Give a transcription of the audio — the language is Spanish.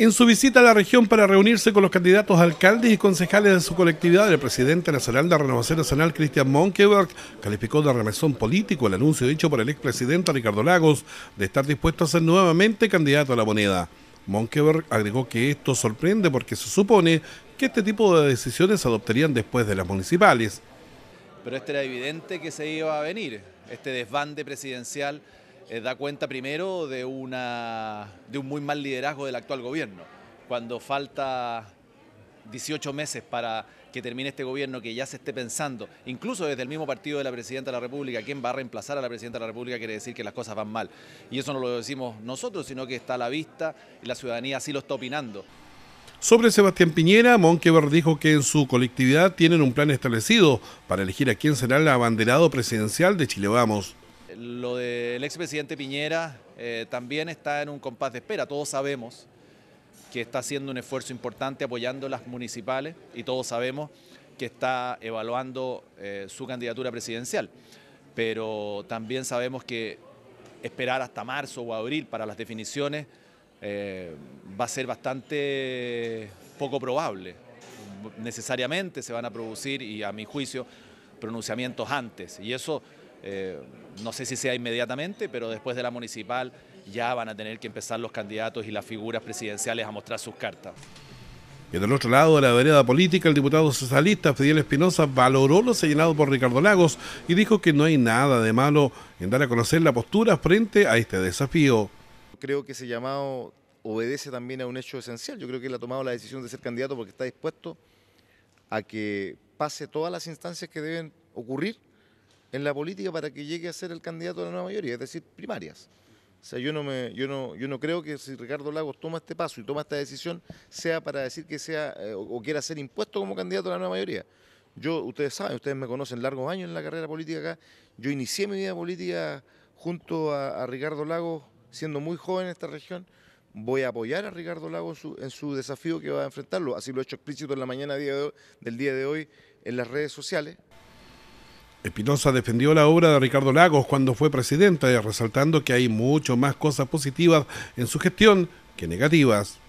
En su visita a la región para reunirse con los candidatos a alcaldes y concejales de su colectividad, el presidente nacional de Renovación Nacional, Cristian Monkeberg, calificó de remesón político el anuncio hecho por el expresidente Ricardo Lagos de estar dispuesto a ser nuevamente candidato a la moneda. Monkeberg agregó que esto sorprende porque se supone que este tipo de decisiones se adoptarían después de las municipales. Pero este era evidente que se iba a venir, este desbande presidencial eh, da cuenta primero de, una, de un muy mal liderazgo del actual gobierno. Cuando falta 18 meses para que termine este gobierno, que ya se esté pensando, incluso desde el mismo partido de la Presidenta de la República, quién va a reemplazar a la Presidenta de la República, quiere decir que las cosas van mal. Y eso no lo decimos nosotros, sino que está a la vista y la ciudadanía así lo está opinando. Sobre Sebastián Piñera, Monkever dijo que en su colectividad tienen un plan establecido para elegir a quién será el abanderado presidencial de Chile Vamos lo del expresidente Piñera eh, también está en un compás de espera. Todos sabemos que está haciendo un esfuerzo importante apoyando las municipales y todos sabemos que está evaluando eh, su candidatura presidencial. Pero también sabemos que esperar hasta marzo o abril para las definiciones eh, va a ser bastante poco probable. Necesariamente se van a producir, y a mi juicio, pronunciamientos antes. Y eso eh, no sé si sea inmediatamente, pero después de la municipal ya van a tener que empezar los candidatos y las figuras presidenciales a mostrar sus cartas. Y del otro lado de la vereda política, el diputado socialista Fidel Espinosa valoró lo señalado por Ricardo Lagos y dijo que no hay nada de malo en dar a conocer la postura frente a este desafío. Creo que ese llamado obedece también a un hecho esencial. Yo creo que él ha tomado la decisión de ser candidato porque está dispuesto a que pase todas las instancias que deben ocurrir en la política para que llegue a ser el candidato de la nueva mayoría, es decir, primarias. O sea, yo no, me, yo, no, yo no creo que si Ricardo Lagos toma este paso y toma esta decisión sea para decir que sea eh, o, quiera ser impuesto como candidato a la nueva mayoría. Yo, ustedes saben, ustedes me conocen largos años en la carrera política acá. Yo inicié mi vida política junto a, Ricardo Lagos, siendo muy joven en esta región. Voy a apoyar a Ricardo Lagos en su, desafío que va a enfrentarlo. Así lo he hecho explícito en la mañana del día de hoy en las redes sociales. Espinosa defendió la obra de Ricardo Lagos cuando fue presidenta, resaltando que hay mucho más cosas positivas en su gestión que negativas.